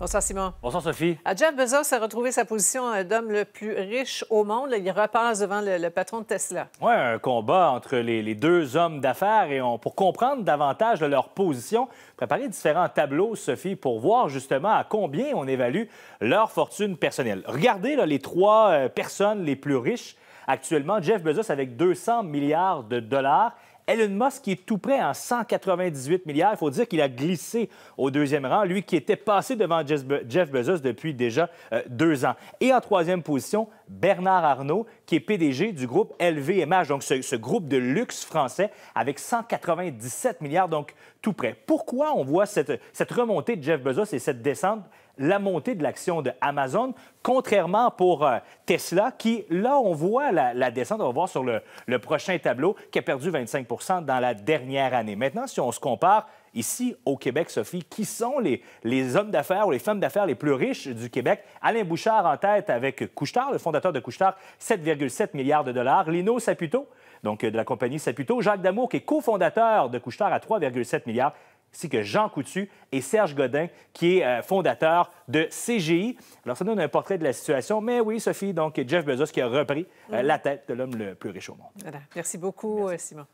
Bonsoir Simon. Bonsoir Sophie. Jeff Bezos a retrouvé sa position euh, d'homme le plus riche au monde. Il repasse devant le, patron de Tesla. Oui, un combat entre les, deux hommes d'affaires. Et pour comprendre davantage de leur position, préparez différents tableaux, Sophie, pour voir justement à combien on évalue leur fortune personnelle. Regardez là, les trois euh, personnes les plus riches. Actuellement, Jeff Bezos avec 200 milliards de dollars Elon Musk qui est tout près en 198 milliards. Il faut dire qu'il a glissé au deuxième rang, lui qui était passé devant Jeff, Bezos depuis déjà euh, deux ans. Et en troisième position, Bernard Arnault, qui est PDG du groupe LVMH, donc ce, groupe de luxe français avec 197 milliards, donc tout près. Pourquoi on voit cette, remontée de Jeff Bezos et cette descente? la montée de l'action de Amazon, contrairement pour euh, Tesla, qui, là, on voit la, descente, on va voir sur le prochain tableau, qui a perdu 25 dans la dernière année. Maintenant, si on se compare ici au Québec, Sophie, qui sont les, hommes d'affaires ou les femmes d'affaires les plus riches du Québec? Alain Bouchard en tête avec Couchetard, le fondateur de Couchetard, 7,7 milliards de dollars. Lino Saputo, donc euh, de la compagnie Saputo. Jacques Damour, qui est cofondateur de Couchetard à 3,7 milliards ainsi que Jean Coutu et Serge Godin, qui est euh, fondateur de CGI. Alors, ça donne un portrait de la situation. Mais oui, Sophie, donc Jeff Bezos qui a repris euh, mm. la tête de l'homme le plus riche au monde. Merci beaucoup, Simon.